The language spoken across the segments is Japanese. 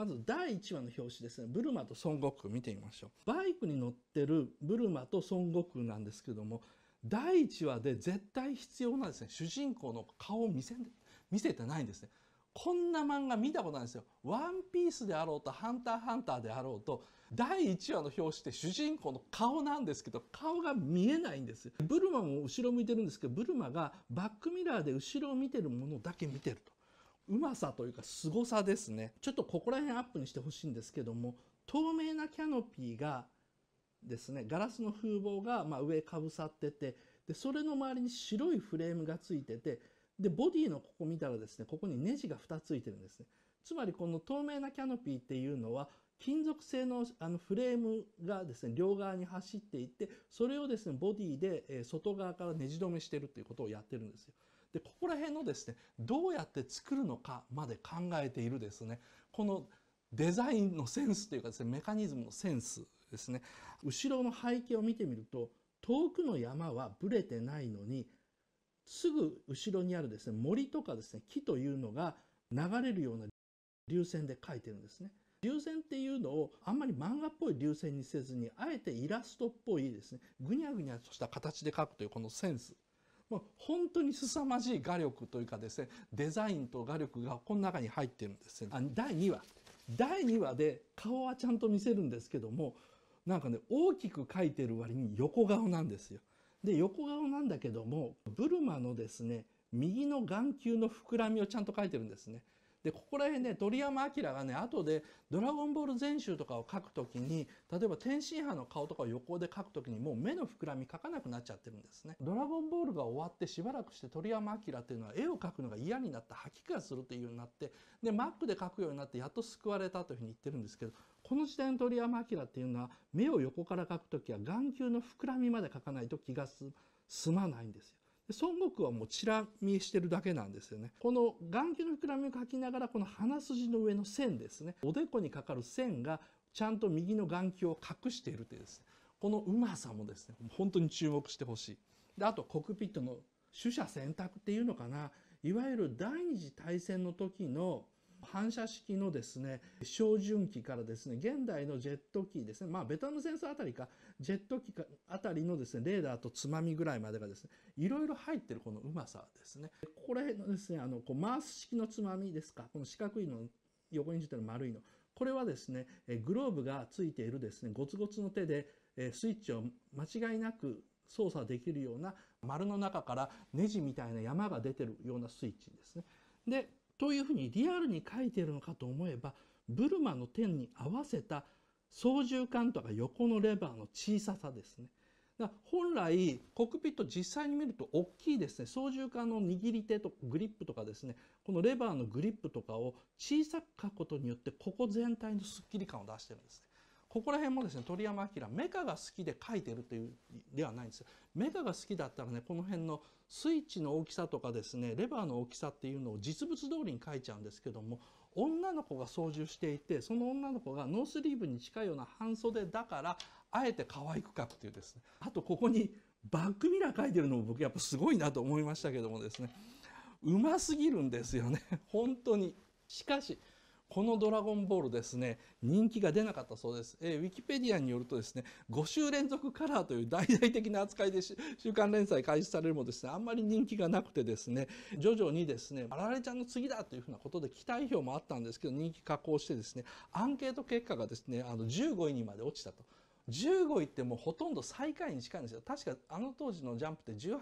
まず第1話の表紙ですね。ブルマと孫悟空見てみましょう。バイクに乗ってるブルマと孫悟空なんですけども、第1話で絶対必要なですね、主人公の顔を見せ見せてないんですね。こんな漫画見たことないですよ。ワンピースであろうと、ハンターハンターであろうと、第1話の表紙って主人公の顔なんですけど、顔が見えないんです。ブルマも後ろ向いてるんですけど、ブルマがバックミラーで後ろを見てるものだけ見てると。うまさというか凄さですねちょっとここら辺アップにしてほしいんですけども透明なキャノピーがですねガラスの風貌がま上かぶさっててでそれの周りに白いフレームがついててでボディのここ見たらですねここにネジが2ついてるんですねつまりこの透明なキャノピーっていうのは金属製のあのフレームがですね両側に走っていってそれをですねボディで外側からネジ止めしてるっていうことをやってるんですよ。で、ここら辺のですね、どうやって作るのかまで考えているですね、このデザインのセンスというかですね、メカニズムのセンスですね、後ろの背景を見てみると、遠くの山はブレてないのに、すぐ後ろにあるですね、森とかですね、木というのが流れるような流線で描いてるんですね。流線っていうのをあんまり漫画っぽい流線にせずにあえてイラストっぽいですねぐにゃぐにゃとした形で描くというこのセンスもう本当に凄まじい画力というかですね、デザインと画力がこの中に入ってるんですね。あ第2話。第2話で顔はちゃんと見せるんですけども、なんかね、大きく描いてる割に横顔なんですよ。で、横顔なんだけども、ブルマのですね、右の眼球の膨らみをちゃんと描いてるんですね。でここら辺ね鳥山明がね後で「ドラゴンボール全集」とかを書くときに例えば天津飯の顔とかを横で書くときにもう目の膨らみ書かなくなっちゃってるんですね。ドラゴンボールが終わってしばらくして鳥山明っていうのは絵を描くのが嫌になった吐き気がするというようになってでマックで描くようになってやっと救われたというふうに言ってるんですけどこの時代の鳥山明っていうのは目を横から描くときは眼球の膨らみまで描かないと気が済まないんですよ。孫悟空はもうチラ見してるだけなんですよね。この眼球の膨らみを描きながら、この鼻筋の上の線ですね。おでこにかかる線がちゃんと右の眼球を隠しているというですね。このうまさもですね、本当に注目してほしい。で、あとコックピットの取捨選択っていうのかな。いわゆる第二次大戦の時の反射式のですね、照準機からですね、現代のジェット機ですね、まあベトナム戦争あたりか、ジェット機かあたりのですね、レーダーとつまみぐらいまでがですね、いろいろ入ってるこのうまさですね。これのですね、あの、こうウス式のつまみですか、この四角いの横にじてる丸いの。これはですね、グローブがついているですね、ゴツゴツの手でスイッチを間違いなく操作できるような丸の中からネジみたいな山が出てるようなスイッチですね。で、というふうにリアルに書いているのかと思えばブルマの点に合わせた操縦桿とか横のレバーの小ささですね。だ本来コックピット実際に見ると大きいですね操縦桿の握り手とグリップとかですねこのレバーのグリップとかを小さく書くことによってここ全体のスッキリ感を出してるんですね。ここら辺もですね鳥山明メカが好きで書いてるというではないんですメカが好きだったらねこの辺のスイッチの大きさとかですねレバーの大きさっていうのを実物通りに書いちゃうんですけども女の子が操縦していてその女の子がノースリーブに近いような半袖だからあえて可愛くかくっていうですねあとここにバックミラー書いてるのも僕やっぱすごいなと思いましたけどもですねうますぎるんですよね本当に。しかしこの「ドラゴンボール」ですね人気が出なかったそうです、えー、ウィキペディアによるとですね5週連続カラーという大々的な扱いで週刊連載開始されるもですねあんまり人気がなくてですね徐々にですねあられちゃんの次だというふうなことで期待票もあったんですけど人気加工してですねアンケート結果がですねあの15位にまで落ちたと。15位ってもうほとんど最下位に近いんですよ確かあの当時のジャンプって18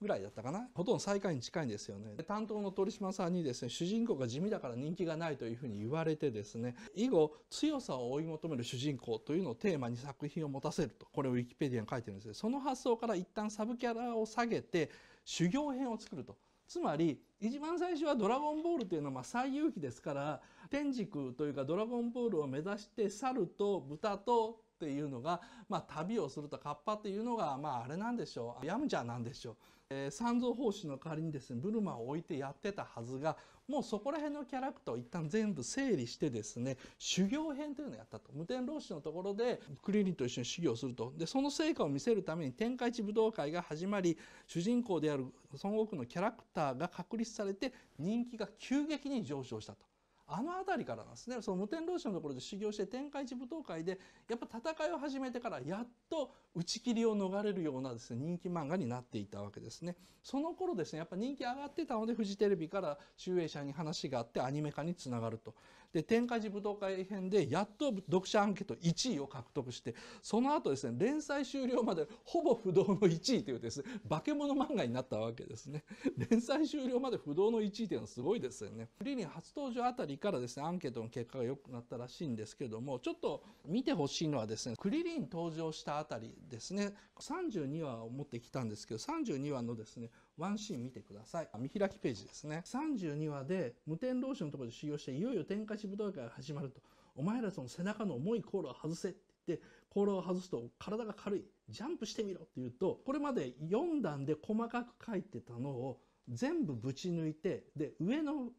ぐらいだったかなほとんど最下位に近いんですよね担当の鳥島さんにですね主人公が地味だから人気がないというふうに言われてですね以後強さを追い求める主人公というのをテーマに作品を持たせるとこれをウィキペディアに書いてるんですけどその発想から一旦サブキャラを下げて修行編を作るとつまり一番最初は「ドラゴンボール」というのはまあ最有機ですから天竺というか「ドラゴンボール」を目指して猿と豚とっていうのが、まあ、旅をすると河童っていうのが、まあ、あれなんでしょうヤムチャなんでしょう、えー、三蔵法師の代わりにですねブルマを置いてやってたはずがもうそこら辺のキャラクターを一旦全部整理してですね修行編というのをやったと無天老師のところでクリリンと一緒に修行するとでその成果を見せるために天下一武道会が始まり主人公である孫悟空のキャラクターが確立されて人気が急激に上昇したと。あの辺りからなんですねその無天老師のところで修行して天下一武闘会でやっぱ戦いを始めてからやっと打ち切りを逃れるようなですね人気漫画になっていたわけですねその頃ですねやっぱ人気上がってたのでフジテレビから集英社に話があってアニメ化につながるとで天下寺武道会編でやっと読者アンケート1位を獲得してその後ですね連載終了までほぼ不動の1位というですね化け物漫画になったわけですね 連載終了まで不動の1位というのはすごいですよねリリン初登場あたりからですねアンケートの結果が良くなったらしいんですけどもちょっと見てほしいのはですねクリリン登場したあたりですね32話を持ってきたんですけど32話のですねワンシーン見てください。見開きページですね。32話で無天老師のところで修行して、いよいよ天下地武道会が始まると、お前らその背中の重いコーを外せって言って、コーを外すと体が軽い、ジャンプしてみろって言うと、これまで4段で細かく書いてたのを全部ぶち抜いて、で、上の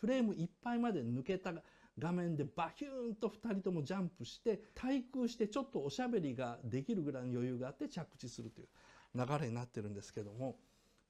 フレームいっぱいまで抜けた画面でバヒューンと2人ともジャンプして対空してちょっとおしゃべりができるぐらいの余裕があって着地するという流れになってるんですけども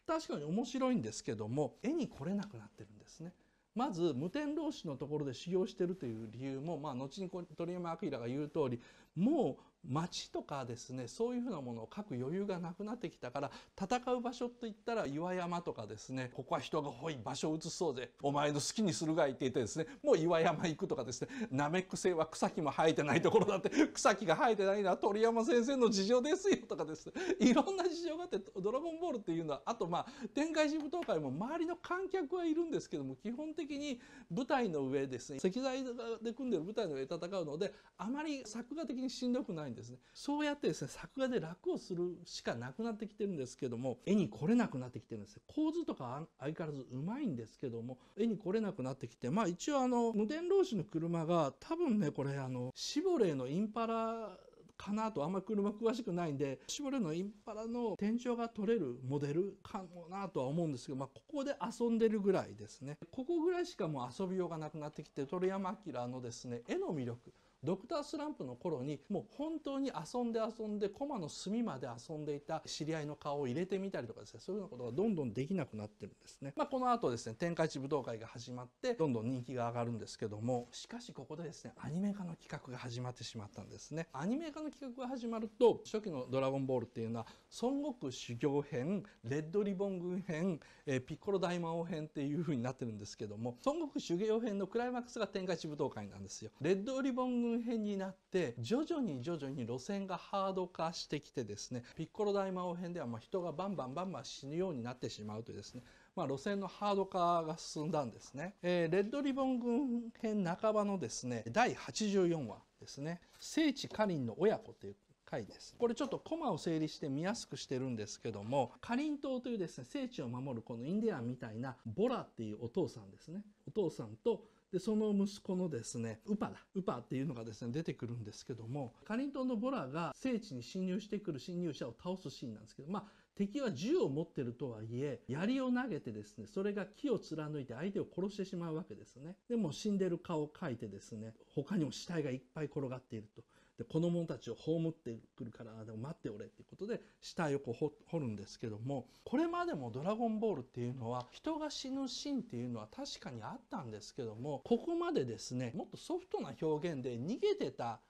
確かに面白いんですけども絵に来れなくなってるんですね。まず無天老師のところで修行してるという理由も、まあ、後に鳥山明が言う通りもう町とかですねそういうふうなものを書く余裕がなくなってきたから戦う場所といったら岩山とかですねここは人が多い場所を移そうぜお前の好きにするがいって言ってですねもう岩山行くとかですねナメック星は草木も生えてないところだって草木が生えてないのは鳥山先生の事情ですよとかですねいろんな事情があって「ドラゴンボール」っていうのはあとまあ展開事舞踏会も周りの観客はいるんですけども基本的に舞台の上ですね石材で組んでる舞台の上で戦うのであまり作画的にしんどくないんですねそうやってですね作画で楽をするしかなくなってきてるんですけども絵に来れなくなってきてるんです構図とか相変わらずうまいんですけども絵に来れなくなってきてまあ一応あの無伝老子の車が多分ねこれあのシボレーのインパラかなとあんまり車詳しくないんでシボレのインパラの天井が取れるモデルかもなとは思うんですけど、まあ、ここで遊んでるぐらいですねここぐらいしかもう遊びようがなくなってきて鳥山明のですね絵の魅力ドクタースランプの頃にもう本当に遊んで遊んでコマの隅まで遊んでいた知り合いの顔を入れてみたりとかですねそういうようなことがどんどんできなくなってるんですね。まあ、この後ですね天下一武道会が始まってどんどん人気が上がるんですけどもしかしここでですねアニメ化の企画が始まってしまったんですね。アニメ化の企画が始まると初期の「ドラゴンボール」っていうのは孫悟空修行編レッドリボン軍編、えピッコロ大魔王編っていう風になってるんですけども孫悟空修行編のクライマックスが天下一武道会なんですよ。レッドリボン軍分編になって徐々に徐々に路線がハード化してきてですねピッコロ大魔王編ではま人がバンバンバンバン死ぬようになってしまうというですね、まあ、路線のハード化が進んだんですね、えー、レッドリボン軍編半ばのですね第84話ですね聖地カリンの親子といういです。これちょっとコマを整理して見やすくしてるんですけども、かりんとうというですね、聖地を守るこのインディアンみたいなボラっていうお父さんですね。お父さんとでその息子のですねウパだウパっていうのがですね出てくるんですけどもかりんとうのボラが聖地に侵入してくる侵入者を倒すシーンなんですけどまあ敵は銃を持ってるとはいえ槍を投げてですねそれが木を貫いて相手を殺してしまうわけですねでも死んでる顔を描いてですね他にも死体がいっぱい転がっているとで子供たちを葬ってくるからでも待っておれっていうことで死体をこう掘るんですけどもこれまでも「ドラゴンボール」っていうのは人が死ぬシーンっていうのは確かにあったんですけどもここまでですねもっとソフトな表現で逃げてた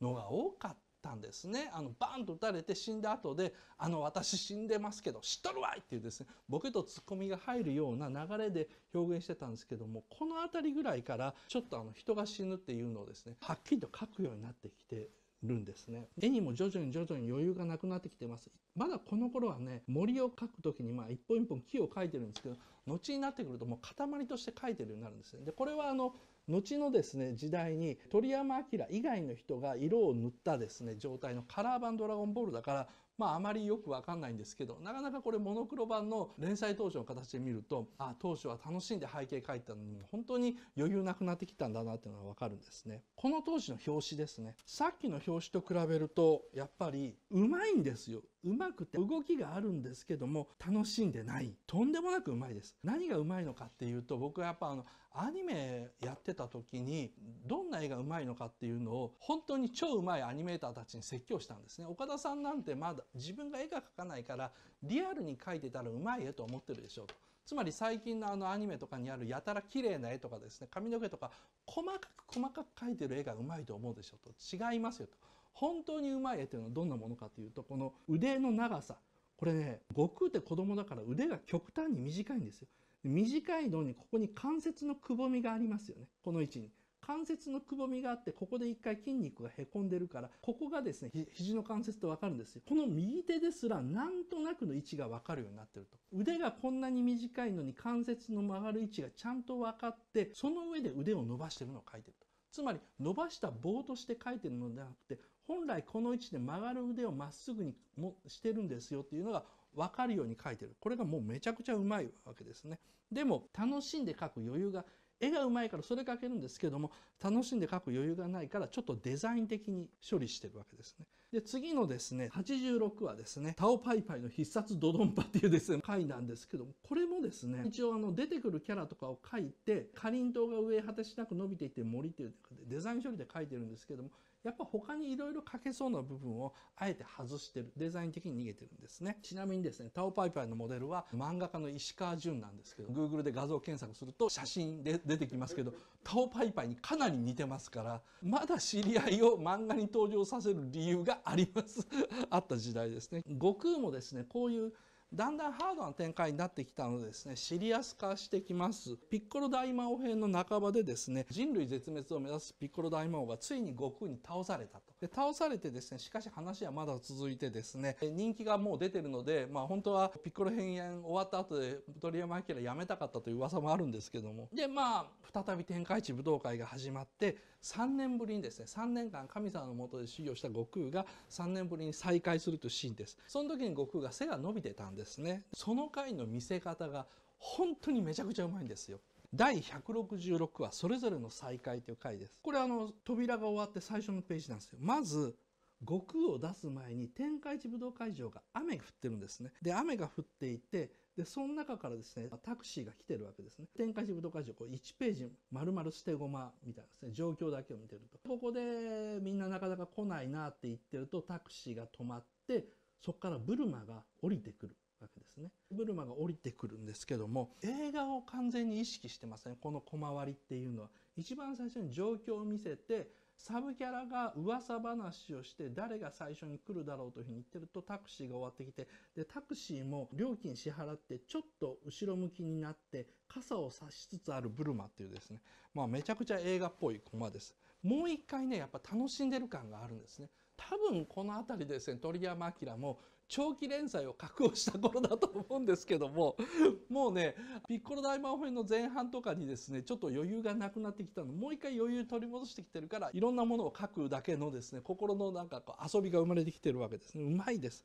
のが多かったんですねあのバンと打たれて死んだ後で「あの私死んでますけど知っとるわい!」っていうですねボケとツッコミが入るような流れで表現してたんですけどもこの辺りぐらいからちょっとあの人が死ぬっていうのをですねはっきりと書くようになってきてるんですね。絵にも徐々に徐々に余裕がなくなってきてます。まだこの頃はね、森を描く時にまあ一本一本木を描いてるんですけど、後になってくるともう塊として描いてるようになるんですね。で、これはあの、後のですね時代に鳥山明以外の人が色を塗ったですね状態のカラー版「ドラゴンボール」だからまああまりよくわかんないんですけどなかなかこれモノクロ版の連載当初の形で見るとあ当初は楽しんで背景描いたのに本当に余裕なくなってきたんだなっていうのがわかるんですねこの当時の表紙ですねさっきの表紙と比べるとやっぱりうまいんですようまくて動きがあるんですけども楽しんでないとんでもなくうまいです何がうまいのかっていうと僕はやっぱあのアニメやってた時にどんな絵がうまいのかっていうのを本当に超うまいアニメーターたちに説教したんですね岡田さんなんてまだ自分が絵が描かないからリアルに描いてたらうまい絵と思ってるでしょうとつまり最近のあのアニメとかにあるやたら綺麗な絵とかですね髪の毛とか細かく細かく描いてる絵がうまいと思うでしょと違いますよと本当にうまい絵というのはどんなものかというとこの腕の長さこれね悟空って子供だから腕が極端に短いんですよ短いのにここに関節のくぼみがありますよねこの位置に関節のくぼみがあってここで一回筋肉がへこんでるからここがですね肘の関節と分かるんですよこの右手ですらなんとなくの位置が分かるようになってると腕がこんなに短いのに関節の曲がる位置がちゃんと分かってその上で腕を伸ばしてるのを書いてるとつまり伸ばした棒として書いてるのではなくて本来この位置で曲がる腕をまっすぐにもしてるんですよっていうのが分かるように書いてる。これがもうめちゃくちゃうまいわけですね。でも楽しんで書く余裕が絵がうまいからそれ書けるんですけども楽しんで書く余裕がないからちょっとデザイン的に処理してるわけですね。で、次のですね、86はですね、タオパイパイの必殺ドドンパっていうですね、回なんですけども、これもですね、一応あの出てくるキャラとかを書いて、かりんとうが上果てしなく伸びていって森っていうデザイン処理で書いてるんですけども、やっぱ他に色々書けそうな部分をあえて外してる。デザイン的に逃げてるんですね。ちなみにですね、タオパイパイのモデルは漫画家の石川淳なんですけど、Google で画像検索すると写真で出てきますけど、タオパイパイにかなりに似てますからまだ知り合いを漫画に登場させる理由がありますあった時代ですね。悟空もですねこういうだんだんハードな展開になってきたのでですねシリアス化してきますピッコロ大魔王編の半ばでですね人類絶滅を目指すピッコロ大魔王がついに悟空に倒されたとで倒されてですねしかし話はまだ続いてですね人気がもう出てるのでまあ本当はピッコロ編演終わった後で鳥山明やめたかったという噂もあるんですけどもでまあ再び天下一武道会が始まって3年ぶりにですね3年間神様のもとで修行した悟空が3年ぶりに再会するというシーンですその時に悟空が背が伸びてたんですねその回の見せ方が本当にめちゃくちゃうまいんですよ第166話それぞれの再会という回ですこれあの扉が終わって最初のページなんですよまず悟空を出す前に天下一武道会場が雨が降ってるんですねで雨が降っていてで、その中からですね、タクシーが来てるわけですね。展開しぶどかじをこう1ページ丸々捨て駒みたいなですね、状況だけを見てると。ここでみんななかなか来ないなって言ってるとタクシーが止まって、そこからブルマが降りてくる。わけですねブルマが降りてくるんですけども映画を完全に意識してません、ね、この小回りっていうのは一番最初に状況を見せてサブキャラが噂話をして誰が最初に来るだろうというふうに言ってるとタクシーが終わってきてでタクシーも料金支払ってちょっと後ろ向きになって傘を差しつつあるブルマっていうですね、まあ、めちゃくちゃ映画っぽいコマです。もう一回ねやっぱ楽しんでる感があるんですね。多分この辺りですね鳥山明も長期連載を確保した頃だと思うんですけどももうねピッコロ大魔王編の前半とかにですねちょっと余裕がなくなってきたのもう一回余裕取り戻してきてるからいろんなものを書くだけのですね心のなんかこう遊びが生まれてきてるわけですねうまいです。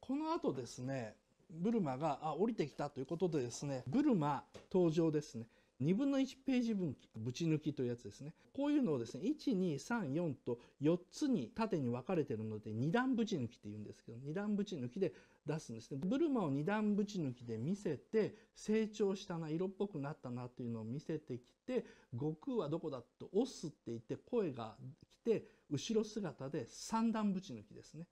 この後ですねブルマがあ降りてきたということでですねブルマ登場ですね2分の1ページ分ぶち抜きというやつですねこういうのをですね1234と4つに縦に分かれてるので2段ぶち抜きって言うんですけど2段ぶち抜きで出すんですねブルマを2段ぶち抜きで見せて成長したな色っぽくなったなというのを見せてきて悟空はどこだと押すって言って声が来て後ろ姿で3段ぶち抜きですね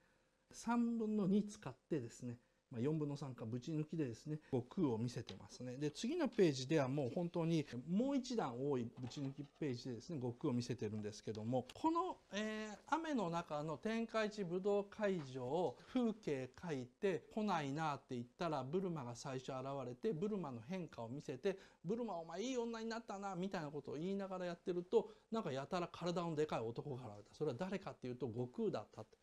3分の2使ってですねまあ、4分の3かぶち抜きでですね悟空を見せてますねで次のページではもう本当にもう一段多いぶち抜きページでですね悟空を見せてるんですけどもこの、えー、雨の中の天下一武道会場を風景描いて来ないなって言ったらブルマが最初現れてブルマの変化を見せてブルマお前いい女になったなみたいなことを言いながらやってるとなんかやたら体のでかい男が現れたそれは誰かっていうと悟空だったって。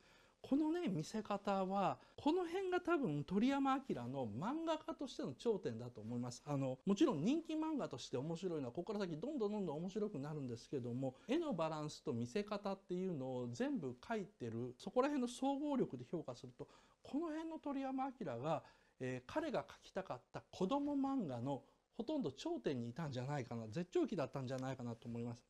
このね見せ方はこの辺が多分鳥山明の漫画家としての頂点だと思いますあのもちろん人気漫画として面白いのはここから先どんどんどんどん面白くなるんですけども絵のバランスと見せ方っていうのを全部書いてるそこら辺の総合力で評価するとこの辺の鳥山明が、えー、彼が描きたかった子供漫画のほとんど頂点にいたんじゃないかな絶頂期だったんじゃないかなと思います